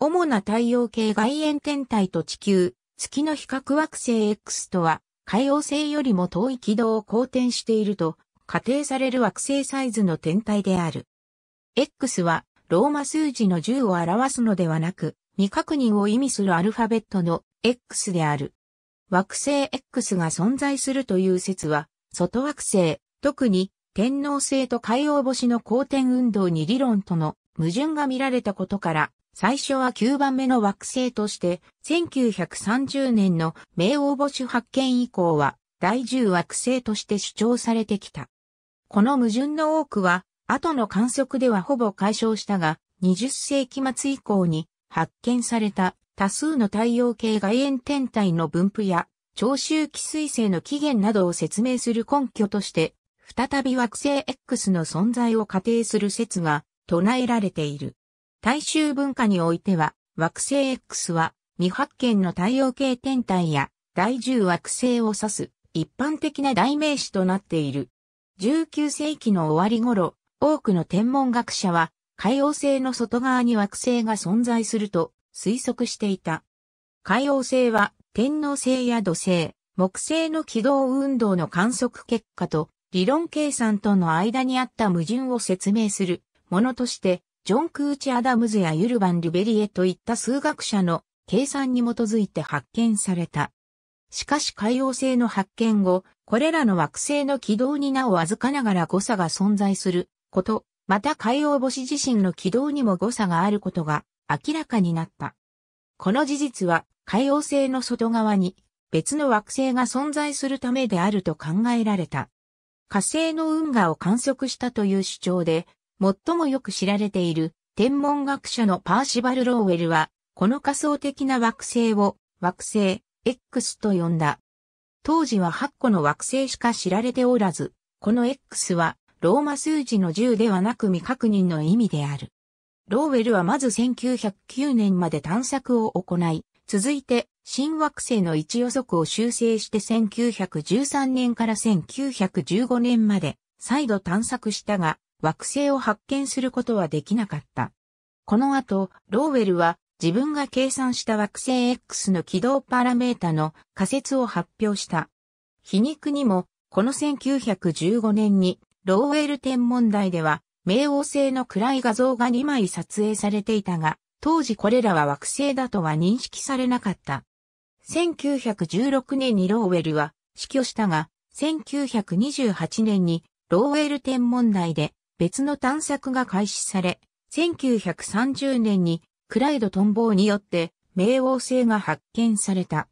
主な太陽系外縁天体と地球、月の比較惑星 X とは、海王星よりも遠い軌道を公転していると仮定される惑星サイズの天体である。X はローマ数字の10を表すのではなく、未確認を意味するアルファベットの X である。惑星 X が存在するという説は、外惑星、特に天王星と海王星の公転運動に理論との矛盾が見られたことから、最初は9番目の惑星として、1930年の名王星発見以降は、第10惑星として主張されてきた。この矛盾の多くは、後の観測ではほぼ解消したが、20世紀末以降に発見された多数の太陽系外縁天体の分布や、長周期彗星の起源などを説明する根拠として、再び惑星 X の存在を仮定する説が唱えられている。大衆文化においては、惑星 X は未発見の太陽系天体や第10惑星を指す一般的な代名詞となっている。19世紀の終わり頃、多くの天文学者は海王星の外側に惑星が存在すると推測していた。海王星は天王星や土星、木星の軌道運動の観測結果と理論計算との間にあった矛盾を説明するものとしてジョン・クーチ・アダムズやユルバン・リュベリエといった数学者の計算に基づいて発見された。しかし海王星の発見後、これらの惑星の軌道になお預かながら誤差が存在すること、また海王星自身の軌道にも誤差があることが明らかになった。この事実は海王星の外側に別の惑星が存在するためであると考えられた。火星の運河を観測したという主張で、最もよく知られている天文学者のパーシバル・ローウェルは、この仮想的な惑星を惑星 X と呼んだ。当時は8個の惑星しか知られておらず、この X はローマ数字の10ではなく未確認の意味である。ローウェルはまず1909年まで探索を行い、続いて新惑星の位置予測を修正して1913年から1915年まで再度探索したが、惑星を発見することはできなかった。この後、ローウェルは自分が計算した惑星 X の軌道パラメータの仮説を発表した。皮肉にも、この1915年にローウェル天文台では、冥王星の暗い画像が2枚撮影されていたが、当時これらは惑星だとは認識されなかった。1916年にローウェルは死去したが、1928年にローウェル天文台で別の探索が開始され、1930年にクライドトンボーによって冥王星が発見された。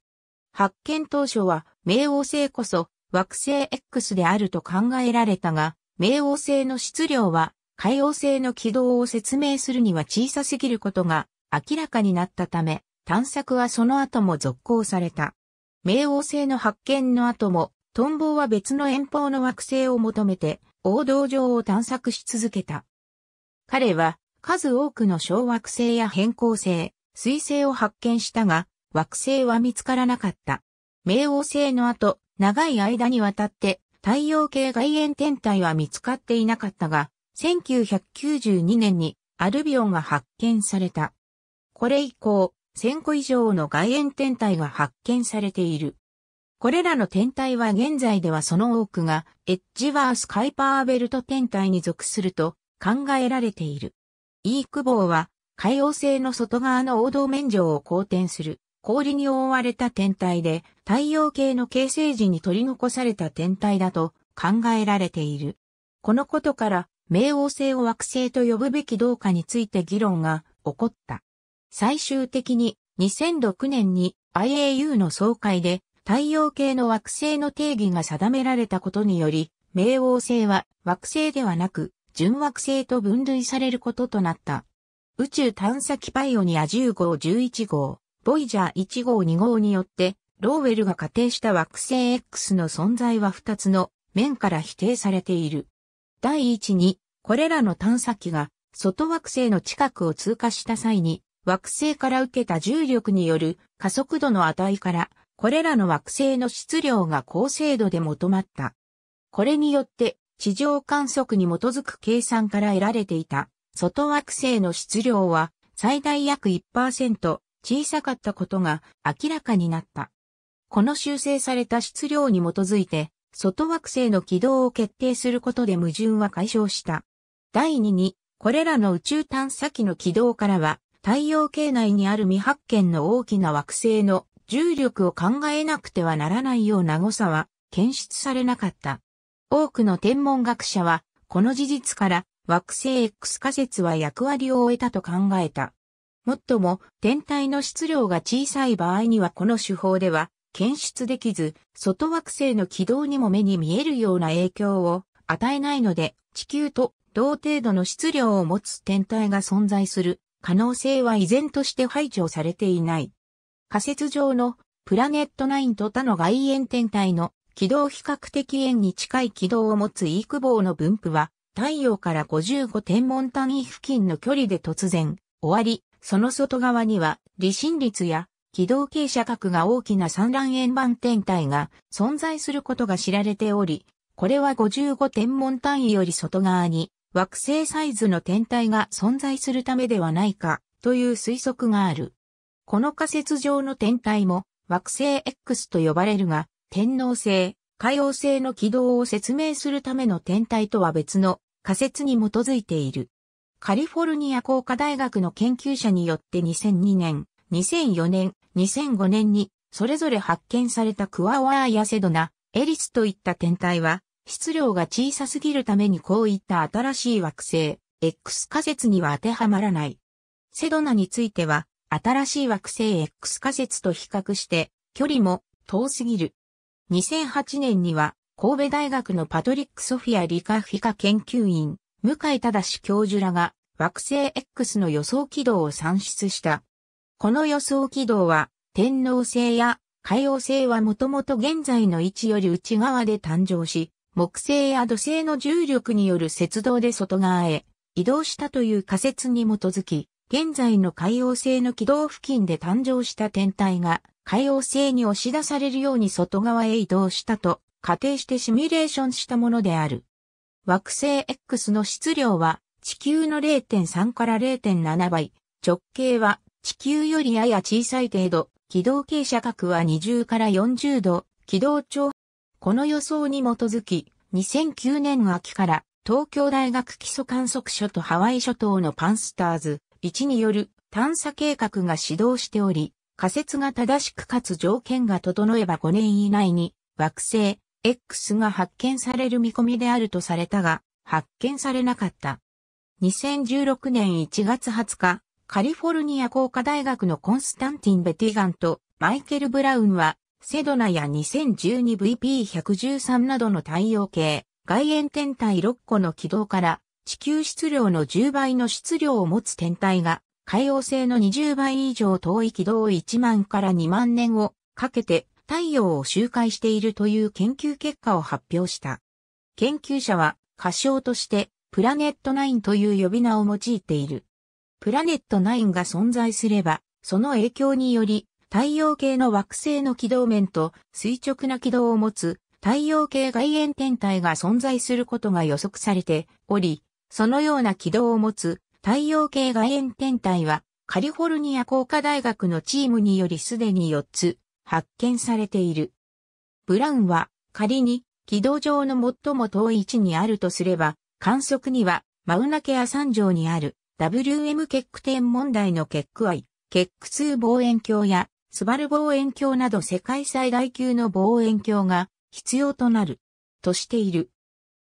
発見当初は冥王星こそ惑星 X であると考えられたが、冥王星の質量は海王星の軌道を説明するには小さすぎることが明らかになったため、探索はその後も続行された。冥王星の発見の後も、トンボは別の遠方の惑星を求めて王道上を探索し続けた。彼は数多くの小惑星や変光星、水星を発見したが、惑星は見つからなかった。冥王星の後、長い間にわたって太陽系外縁天体は見つかっていなかったが、1992年にアルビオンが発見された。これ以降、1000個以上の外縁天体が発見されている。これらの天体は現在ではその多くがエッジワース・カイパーベルト天体に属すると考えられている。イークボーは海洋星の外側の王道面上を公転する氷に覆われた天体で太陽系の形成時に取り残された天体だと考えられている。このことから冥王星を惑星と呼ぶべきどうかについて議論が起こった。最終的に2006年に IAU の総会で太陽系の惑星の定義が定められたことにより、冥王星は惑星ではなく、純惑星と分類されることとなった。宇宙探査機パイオニア10号11号、ボイジャー1号2号によって、ローウェルが仮定した惑星 X の存在は2つの面から否定されている。第一に、これらの探査機が外惑星の近くを通過した際に、惑星から受けた重力による加速度の値からこれらの惑星の質量が高精度で求まった。これによって、地上観測に基づく計算から得られていた、外惑星の質量は、最大約1%小さかったことが明らかになった。この修正された質量に基づいて、外惑星の軌道を決定することで矛盾は解消した。第2に、これらの宇宙探査機の軌道からは、太陽系内にある未発見の大きな惑星の重力を考えなくてはならないような誤差は検出されなかった。多くの天文学者は、この事実から惑星 X 仮説は役割を終えたと考えた。もっとも、天体の質量が小さい場合にはこの手法では検出できず、外惑星の軌道にも目に見えるような影響を与えないので、地球と同程度の質量を持つ天体が存在する可能性は依然として排除されていない。仮説上のプラネットナインと他の外縁天体の軌道比較的円に近い軌道を持つイーク棒の分布は太陽から55天文単位付近の距離で突然終わり、その外側には離心率や軌道傾斜角が大きな三卵円盤天体が存在することが知られており、これは55天文単位より外側に惑星サイズの天体が存在するためではないかという推測がある。この仮説上の天体も惑星 X と呼ばれるが、天王星、海王星の軌道を説明するための天体とは別の仮説に基づいている。カリフォルニア工科大学の研究者によって2002年、2004年、2005年にそれぞれ発見されたクワワーやセドナ、エリスといった天体は、質量が小さすぎるためにこういった新しい惑星、X 仮説には当てはまらない。セドナについては、新しい惑星 X 仮説と比較して距離も遠すぎる。2008年には神戸大学のパトリック・ソフィア理科フィカ研究員、向井正教授らが惑星 X の予想軌道を算出した。この予想軌道は天王星や海王星はもともと現在の位置より内側で誕生し、木星や土星の重力による雪道で外側へ移動したという仮説に基づき、現在の海王星の軌道付近で誕生した天体が海王星に押し出されるように外側へ移動したと仮定してシミュレーションしたものである。惑星 X の質量は地球の0.3から0.7倍、直径は地球よりやや小さい程度、軌道傾斜角は20から40度、軌道長。この予想に基づき、2009年秋から東京大学基礎観測所とハワイ諸島のパンスターズ、1による探査計画が始動しており、仮説が正しくかつ条件が整えば5年以内に惑星 X が発見される見込みであるとされたが、発見されなかった。2016年1月20日、カリフォルニア工科大学のコンスタンティン・ベティガンとマイケル・ブラウンは、セドナや 2012VP113 などの太陽系、外縁天体6個の軌道から地球質量の10倍の質量を持つ天体が、海洋星の20倍以上遠い軌道を1万から2万年をかけて太陽を周回しているという研究結果を発表した。研究者は、仮称として、プラネット9という呼び名を用いている。プラネット9が存在すれば、その影響により、太陽系の惑星の軌道面と垂直な軌道を持つ太陽系外縁天体が存在することが予測されており、そのような軌道を持つ太陽系外縁天体はカリフォルニア工科大学のチームによりすでに4つ発見されている。ブラウンは仮に軌道上の最も遠い位置にあるとすれば観測にはマウナケア山上にある WM 結区点問題の結区愛、結区数望遠鏡やスバル望遠鏡など世界最大級の望遠鏡が必要となるとしている。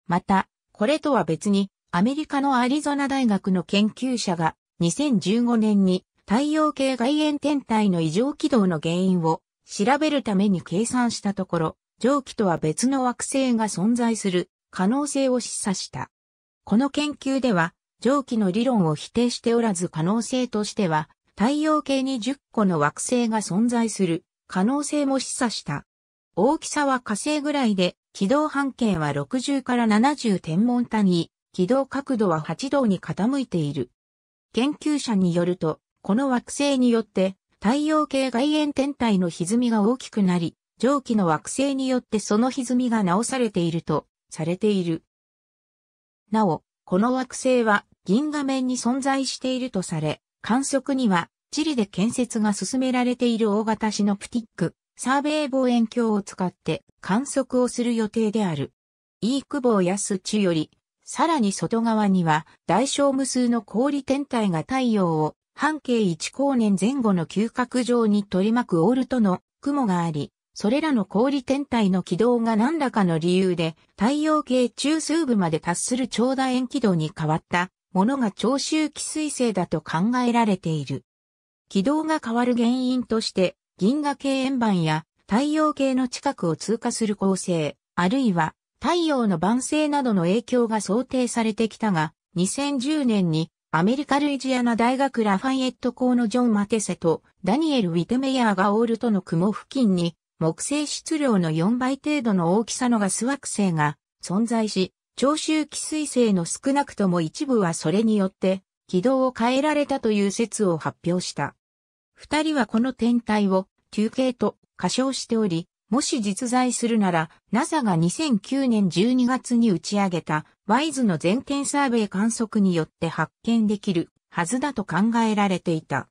また、これとは別にアメリカのアリゾナ大学の研究者が2015年に太陽系外縁天体の異常軌道の原因を調べるために計算したところ、上記とは別の惑星が存在する可能性を示唆した。この研究では、上記の理論を否定しておらず可能性としては、太陽系に10個の惑星が存在する可能性も示唆した。大きさは火星ぐらいで、軌道半径は60から70天文単位、軌道角度は8度に傾いている。研究者によると、この惑星によって、太陽系外縁天体の歪みが大きくなり、上記の惑星によってその歪みが直されていると、されている。なお、この惑星は銀河面に存在しているとされ、観測には地理で建設が進められている大型シノプティック、サーベイ望遠鏡を使って観測をする予定である。イークボースチよりさらに外側には大小無数の氷天体が太陽を半径1光年前後の嗅覚上に取り巻くオールとの雲があり、それらの氷天体の軌道が何らかの理由で太陽系中枢部まで達する長楕円軌道に変わったものが長周期彗星だと考えられている。軌道が変わる原因として銀河系円盤や太陽系の近くを通過する恒星、あるいは太陽の晩星などの影響が想定されてきたが、2010年にアメリカ・ルイジアナ大学ラファイエット校のジョン・マテセとダニエル・ウィテメヤーがオールとの雲付近に木星質量の4倍程度の大きさのガス惑星が存在し、長周期彗星の少なくとも一部はそれによって軌道を変えられたという説を発表した。二人はこの天体を中継と歌称しており、もし実在するなら、NASA が2009年12月に打ち上げた、ワイズの全天サーベイ観測によって発見できるはずだと考えられていた。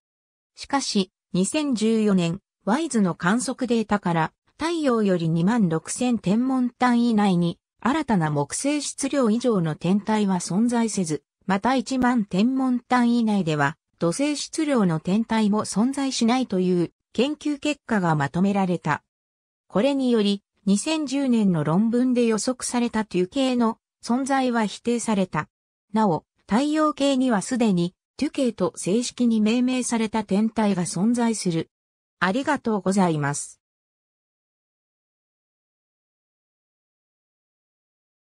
しかし、2014年、ワイズの観測データから、太陽より2万6000天文単位内に、新たな木星質量以上の天体は存在せず、また1万天文単位内では、土星質量の天体も存在しないという研究結果がまとめられた。これにより、2010年の論文で予測されたトゥ系の存在は否定された。なお、太陽系にはすでにトゥ系と正式に命名された天体が存在する。ありがとうございます。